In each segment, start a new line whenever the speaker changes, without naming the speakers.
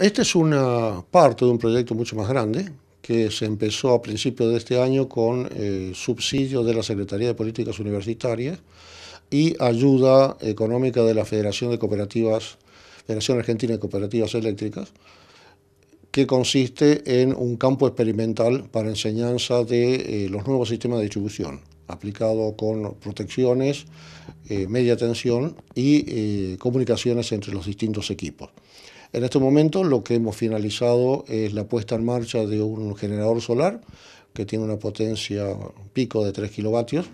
Esta es una parte de un proyecto mucho más grande que se empezó a principios de este año con eh, subsidio de la Secretaría de Políticas Universitarias y ayuda económica de la Federación de Cooperativas, Federación Argentina de Cooperativas Eléctricas, que consiste en un campo experimental para enseñanza de eh, los nuevos sistemas de distribución, aplicado con protecciones, eh, media tensión y comunicaciones entre los distintos equipos. En este momento lo que hemos finalizado es la puesta en marcha de un generador solar que tiene una potencia pico de 3 kilovatios.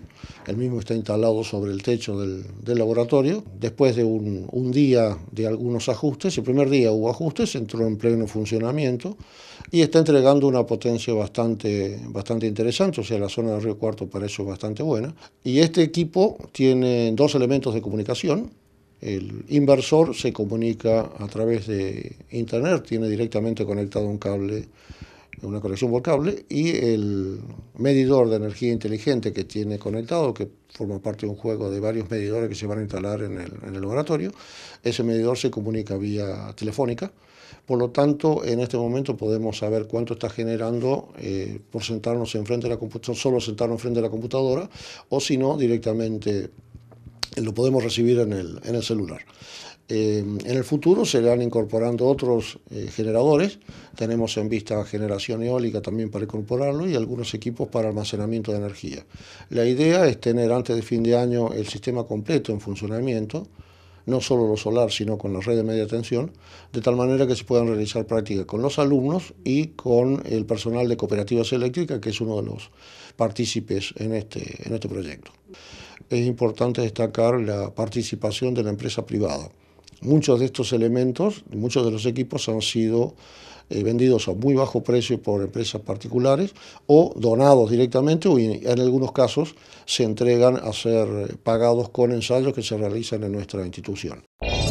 El mismo está instalado sobre el techo del, laboratorio. Después de un, día de algunos ajustes, el primer día hubo ajustes, entró en pleno funcionamiento y está entregando una potencia bastante, bastante interesante, o sea, la zona del río Cuarto para eso es bastante buena. Y este equipo tiene dos elementos de comunicación, el inversor se comunica a través de Internet, tiene directamente conectado un cable, una conexión por cable, y el medidor de energía inteligente que tiene conectado, que forma parte de un juego de varios medidores que se van a instalar en el, laboratorio, ese medidor se comunica vía telefónica. Por lo tanto, en este momento podemos saber cuánto está generando eh, por sentarnos enfrente de la computadora, solo sentarnos frente de la computadora, o si no, directamente lo podemos recibir en el, en el celular. Eh, en el futuro se irán incorporando otros eh, generadores. Tenemos en vista generación eólica también para incorporarlo y algunos equipos para almacenamiento de energía. La idea es tener antes de fin de año el sistema completo en funcionamiento no solo lo solar, sino con la red de media tensión, de tal manera que se puedan realizar prácticas con los alumnos y con el personal de cooperativas eléctricas, que es uno de los partícipes en este, en este proyecto. Es importante destacar la participación de la empresa privada. Muchos de estos elementos, muchos de los equipos han sido eh, vendidos a muy bajo precio por empresas particulares o donados directamente o en algunos casos se entregan a ser eh, pagados con ensayos que se realizan en nuestra institución.